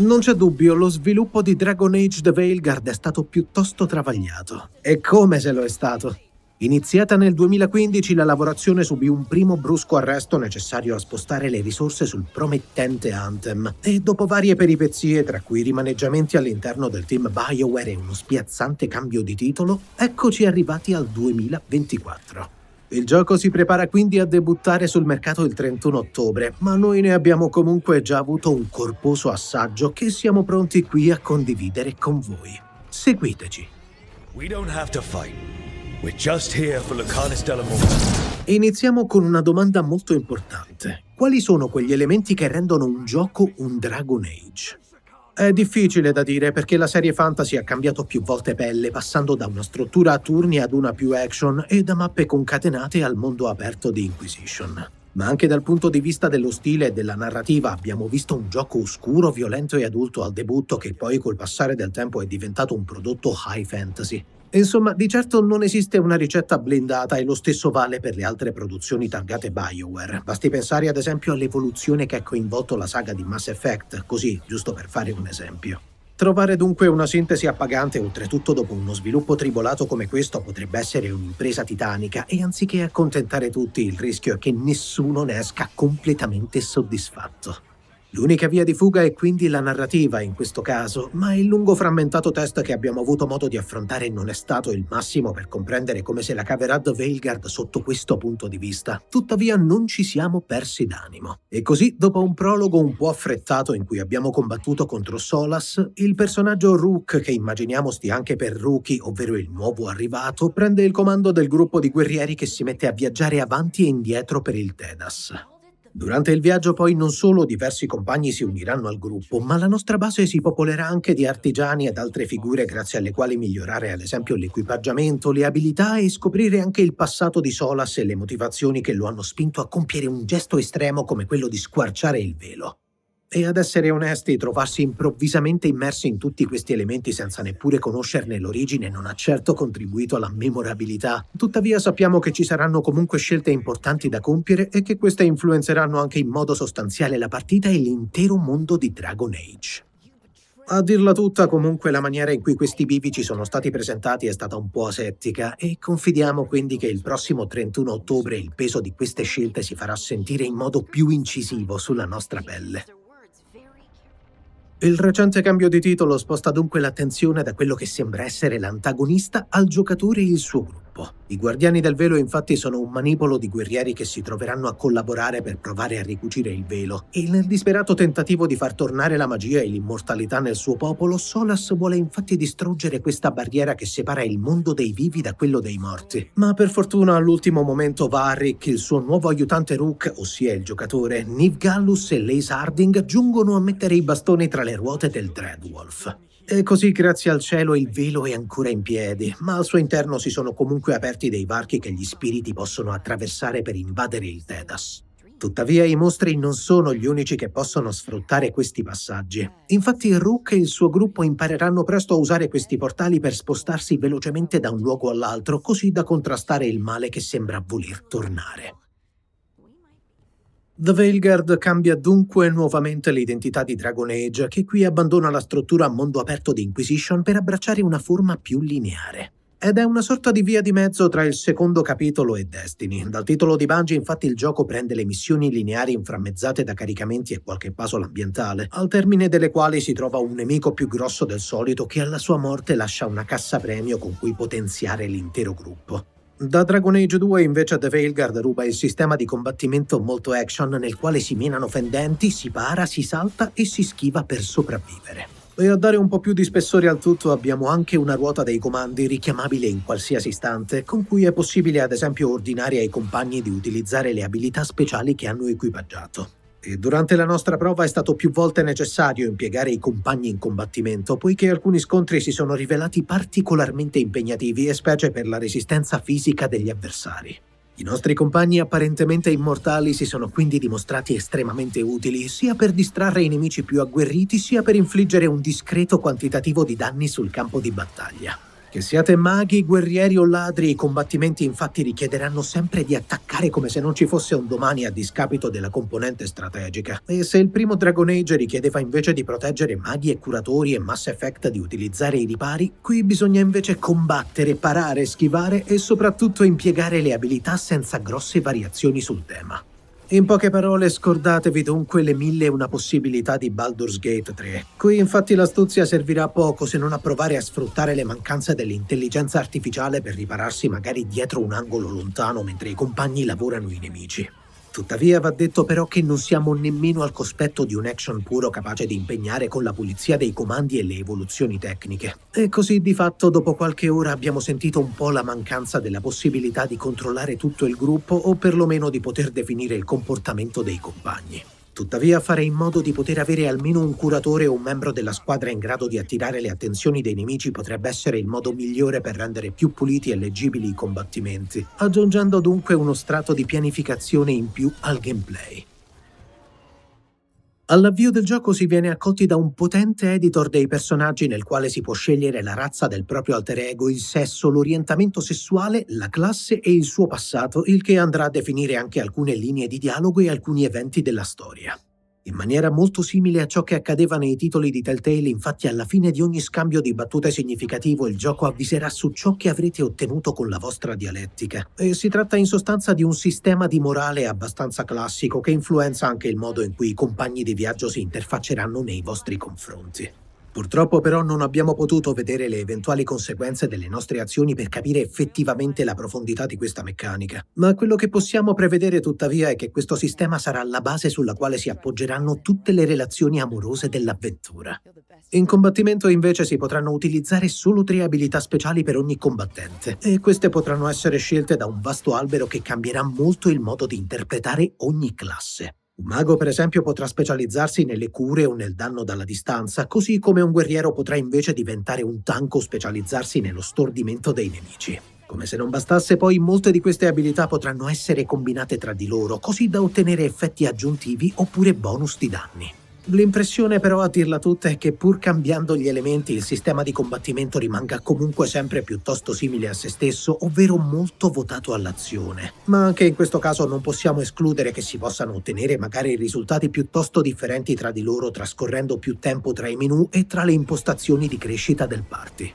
Non c'è dubbio, lo sviluppo di Dragon Age The Veilguard è stato piuttosto travagliato. E come se lo è stato? Iniziata nel 2015, la lavorazione subì un primo brusco arresto necessario a spostare le risorse sul promettente Anthem e dopo varie peripezie, tra cui rimaneggiamenti all'interno del team BioWare e uno spiazzante cambio di titolo, eccoci arrivati al 2024. Il gioco si prepara quindi a debuttare sul mercato il 31 ottobre, ma noi ne abbiamo comunque già avuto un corposo assaggio che siamo pronti qui a condividere con voi. Seguiteci. We don't have to fight. We're just here for Lucanus Delamore. Iniziamo con una domanda molto importante. Quali sono quegli elementi che rendono un gioco un Dragon Age? È difficile da dire perché la serie fantasy ha cambiato più volte pelle, passando da una struttura a turni ad una più action e da mappe concatenate al mondo aperto di Inquisition. Ma anche dal punto di vista dello stile e della narrativa abbiamo visto un gioco oscuro, violento e adulto al debutto che poi col passare del tempo è diventato un prodotto high fantasy. Insomma, di certo non esiste una ricetta blindata e lo stesso vale per le altre produzioni targate BioWare. Basti pensare ad esempio all'evoluzione che ha coinvolto la saga di Mass Effect, così giusto per fare un esempio. Trovare dunque una sintesi appagante, oltretutto dopo uno sviluppo tribolato come questo, potrebbe essere un'impresa titanica e anziché accontentare tutti, il rischio è che nessuno ne esca completamente soddisfatto. L'unica via di fuga è quindi la narrativa in questo caso, ma il lungo frammentato test che abbiamo avuto modo di affrontare non è stato il massimo per comprendere come se la caverà Veilgard sotto questo punto di vista. Tuttavia non ci siamo persi d'animo. E così, dopo un prologo un po' affrettato in cui abbiamo combattuto contro Solas, il personaggio Rook, che immaginiamo stia anche per Rookie, ovvero il nuovo arrivato, prende il comando del gruppo di guerrieri che si mette a viaggiare avanti e indietro per il Tedas. Durante il viaggio poi non solo diversi compagni si uniranno al gruppo, ma la nostra base si popolerà anche di artigiani ed altre figure grazie alle quali migliorare ad esempio l'equipaggiamento, le abilità e scoprire anche il passato di Solas e le motivazioni che lo hanno spinto a compiere un gesto estremo come quello di squarciare il velo. E ad essere onesti, trovarsi improvvisamente immersi in tutti questi elementi senza neppure conoscerne l'origine non ha certo contribuito alla memorabilità. Tuttavia sappiamo che ci saranno comunque scelte importanti da compiere e che queste influenzeranno anche in modo sostanziale la partita e l'intero mondo di Dragon Age. A dirla tutta, comunque, la maniera in cui questi bivi ci sono stati presentati è stata un po' asettica e confidiamo quindi che il prossimo 31 ottobre il peso di queste scelte si farà sentire in modo più incisivo sulla nostra pelle. Il recente cambio di titolo sposta dunque l'attenzione da quello che sembra essere l'antagonista al giocatore e il suo gruppo gruppo. I guardiani del velo infatti sono un manipolo di guerrieri che si troveranno a collaborare per provare a ricucire il velo e nel disperato tentativo di far tornare la magia e l'immortalità nel suo popolo, Solas vuole infatti distruggere questa barriera che separa il mondo dei vivi da quello dei morti. Ma per fortuna all'ultimo momento va a Rick il suo nuovo aiutante Rook, ossia il giocatore, Niv Gallus e Lace Harding giungono a mettere i bastoni tra le ruote del Dreadwolf. E così, grazie al cielo, il velo è ancora in piedi, ma al suo interno si sono comunque aperti dei varchi che gli spiriti possono attraversare per invadere il Tedas. Tuttavia i mostri non sono gli unici che possono sfruttare questi passaggi. Infatti Rook e il suo gruppo impareranno presto a usare questi portali per spostarsi velocemente da un luogo all'altro, così da contrastare il male che sembra voler tornare. The Veilguard cambia dunque nuovamente l'identità di Dragon Age, che qui abbandona la struttura a mondo aperto di Inquisition per abbracciare una forma più lineare. Ed è una sorta di via di mezzo tra il secondo capitolo e Destiny. Dal titolo di Bungie infatti il gioco prende le missioni lineari inframmezzate da caricamenti e qualche puzzle ambientale, al termine delle quali si trova un nemico più grosso del solito che alla sua morte lascia una cassa premio con cui potenziare l'intero gruppo. Da Dragon Age 2 invece The Veilguard ruba il sistema di combattimento molto action nel quale si menano fendenti, si para, si salta e si schiva per sopravvivere. E a dare un po' più di spessore al tutto abbiamo anche una ruota dei comandi richiamabile in qualsiasi istante, con cui è possibile ad esempio ordinare ai compagni di utilizzare le abilità speciali che hanno equipaggiato e Durante la nostra prova è stato più volte necessario impiegare i compagni in combattimento, poiché alcuni scontri si sono rivelati particolarmente impegnativi e specie per la resistenza fisica degli avversari. I nostri compagni apparentemente immortali si sono quindi dimostrati estremamente utili, sia per distrarre i nemici più agguerriti, sia per infliggere un discreto quantitativo di danni sul campo di battaglia. Che siate maghi, guerrieri o ladri, i combattimenti infatti richiederanno sempre di attaccare come se non ci fosse un domani a discapito della componente strategica. E se il primo Dragon Age richiedeva invece di proteggere maghi e curatori e Mass Effect di utilizzare i ripari, qui bisogna invece combattere, parare, schivare e soprattutto impiegare le abilità senza grosse variazioni sul tema. In poche parole, scordatevi dunque le mille e una possibilità di Baldur's Gate 3. Qui infatti l'astuzia servirà poco se non a provare a sfruttare le mancanze dell'intelligenza artificiale per ripararsi magari dietro un angolo lontano mentre i compagni lavorano i nemici. Tuttavia va detto però che non siamo nemmeno al cospetto di un action puro capace di impegnare con la pulizia dei comandi e le evoluzioni tecniche. E così di fatto dopo qualche ora abbiamo sentito un po' la mancanza della possibilità di controllare tutto il gruppo o perlomeno di poter definire il comportamento dei compagni. Tuttavia farei in modo di poter avere almeno un curatore o un membro della squadra in grado di attirare le attenzioni dei nemici potrebbe essere il modo migliore per rendere più puliti e leggibili i combattimenti, aggiungendo dunque uno strato di pianificazione in più al gameplay. All'avvio del gioco si viene accolti da un potente editor dei personaggi nel quale si può scegliere la razza del proprio alter ego, il sesso, l'orientamento sessuale, la classe e il suo passato, il che andrà a definire anche alcune linee di dialogo e alcuni eventi della storia in maniera molto simile a ciò che accadeva nei titoli di Telltale, infatti alla fine di ogni scambio di battute significativo il gioco avviserà su ciò che avrete ottenuto con la vostra dialettica. E si tratta in sostanza di un sistema di morale abbastanza classico che influenza anche il modo in cui i compagni di viaggio si interfacceranno nei vostri confronti. Purtroppo però non abbiamo potuto vedere le eventuali conseguenze delle nostre azioni per capire effettivamente la profondità di questa meccanica, ma quello che possiamo prevedere tuttavia è che questo sistema sarà la base sulla quale si appoggeranno tutte le relazioni amorose dell'avventura. In combattimento invece si potranno utilizzare solo tre abilità speciali per ogni combattente e queste potranno essere scelte da un vasto albero che cambierà molto il modo di interpretare ogni classe. Un mago, per esempio, potrà specializzarsi nelle cure o nel danno dalla distanza, così come un guerriero potrà invece diventare un tanco o specializzarsi nello stordimento dei nemici. Come se non bastasse, poi molte di queste abilità potranno essere combinate tra di loro, così da ottenere effetti aggiuntivi oppure bonus di danni. L'impressione però a dirla tutta è che pur cambiando gli elementi il sistema di combattimento rimanga comunque sempre piuttosto simile a se stesso, ovvero molto votato all'azione. Ma anche in questo caso non possiamo escludere che si possano ottenere magari risultati piuttosto differenti tra di loro trascorrendo più tempo tra i menu e tra le impostazioni di crescita del party.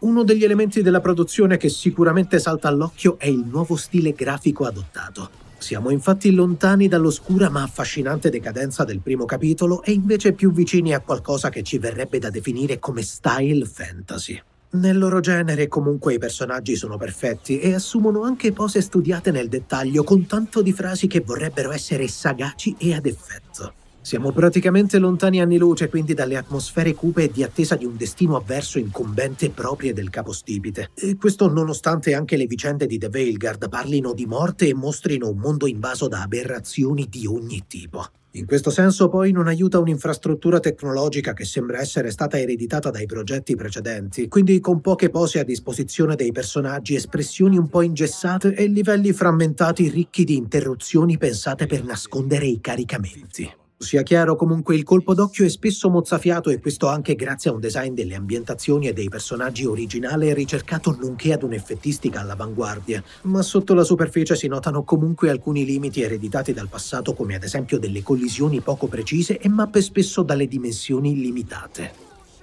Uno degli elementi della produzione che sicuramente salta all'occhio è il nuovo stile grafico adottato. Siamo infatti lontani dall'oscura ma affascinante decadenza del primo capitolo e invece più vicini a qualcosa che ci verrebbe da definire come style fantasy. Nel loro genere comunque i personaggi sono perfetti e assumono anche pose studiate nel dettaglio con tanto di frasi che vorrebbero essere sagaci e ad effetto. Siamo praticamente lontani anni luce quindi dalle atmosfere cupe e di attesa di un destino avverso incombente proprie del capostipite. E questo nonostante anche le vicende di The Veilguard parlino di morte e mostrino un mondo invaso da aberrazioni di ogni tipo. In questo senso poi non aiuta un'infrastruttura tecnologica che sembra essere stata ereditata dai progetti precedenti, quindi con poche pose a disposizione dei personaggi, espressioni un po' ingessate e livelli frammentati ricchi di interruzioni pensate per nascondere i caricamenti. Sia chiaro, comunque, il colpo d'occhio è spesso mozzafiato e questo anche grazie a un design delle ambientazioni e dei personaggi originale ricercato, nonché ad un'effettistica all'avanguardia. Ma sotto la superficie si notano comunque alcuni limiti ereditati dal passato, come ad esempio delle collisioni poco precise e mappe spesso dalle dimensioni limitate.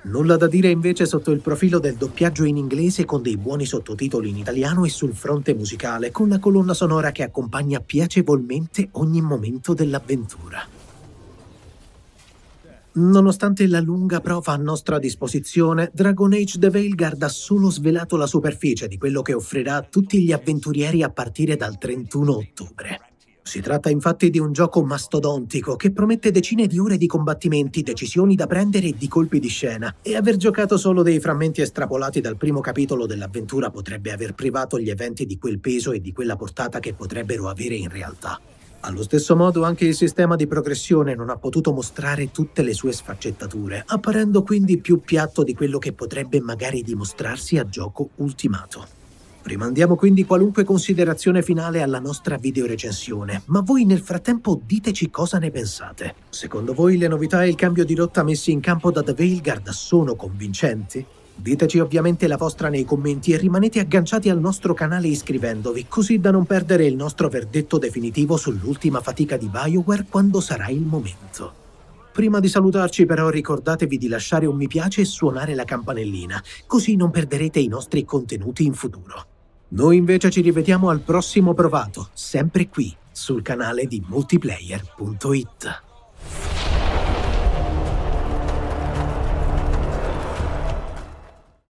Nulla da dire invece sotto il profilo del doppiaggio in inglese con dei buoni sottotitoli in italiano e sul fronte musicale con la colonna sonora che accompagna piacevolmente ogni momento dell'avventura. Nonostante la lunga prova a nostra disposizione, Dragon Age The Veilguard ha solo svelato la superficie di quello che offrirà a tutti gli avventurieri a partire dal 31 ottobre. Si tratta infatti di un gioco mastodontico che promette decine di ore di combattimenti, decisioni da prendere e di colpi di scena, e aver giocato solo dei frammenti estrapolati dal primo capitolo dell'avventura potrebbe aver privato gli eventi di quel peso e di quella portata che potrebbero avere in realtà. Allo stesso modo anche il sistema di progressione non ha potuto mostrare tutte le sue sfaccettature, apparendo quindi più piatto di quello che potrebbe magari dimostrarsi a gioco ultimato. Rimandiamo quindi qualunque considerazione finale alla nostra videorecensione, ma voi nel frattempo diteci cosa ne pensate. Secondo voi le novità e il cambio di rotta messi in campo da The Veilguard sono convincenti? Diteci ovviamente la vostra nei commenti e rimanete agganciati al nostro canale iscrivendovi, così da non perdere il nostro verdetto definitivo sull'ultima fatica di BioWare quando sarà il momento. Prima di salutarci però ricordatevi di lasciare un mi piace e suonare la campanellina, così non perderete i nostri contenuti in futuro. Noi invece ci rivediamo al prossimo provato, sempre qui, sul canale di multiplayer.it.